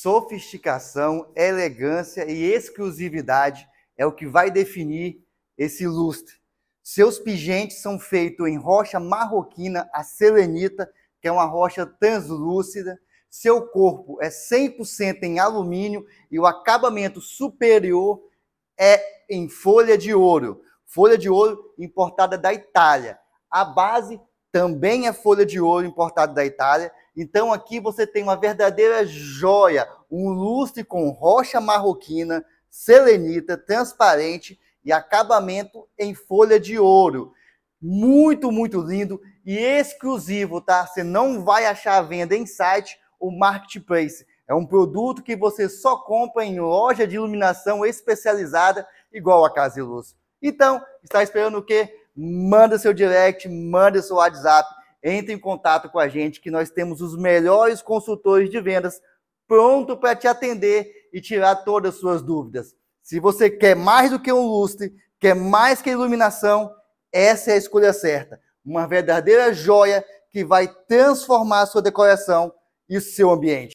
sofisticação, elegância e exclusividade é o que vai definir esse lustre. Seus pingentes são feitos em rocha marroquina, a selenita, que é uma rocha translúcida. Seu corpo é 100% em alumínio e o acabamento superior é em folha de ouro. Folha de ouro importada da Itália. A base também é folha de ouro importada da Itália. Então aqui você tem uma verdadeira joia, um lustre com rocha marroquina, selenita, transparente e acabamento em folha de ouro. Muito, muito lindo e exclusivo, tá? Você não vai achar a venda em site ou marketplace. É um produto que você só compra em loja de iluminação especializada, igual a Casa e Luz. Então, está esperando o quê? manda seu direct, manda seu WhatsApp, entre em contato com a gente que nós temos os melhores consultores de vendas pronto para te atender e tirar todas as suas dúvidas. Se você quer mais do que um lustre, quer mais que iluminação, essa é a escolha certa. Uma verdadeira joia que vai transformar a sua decoração e o seu ambiente.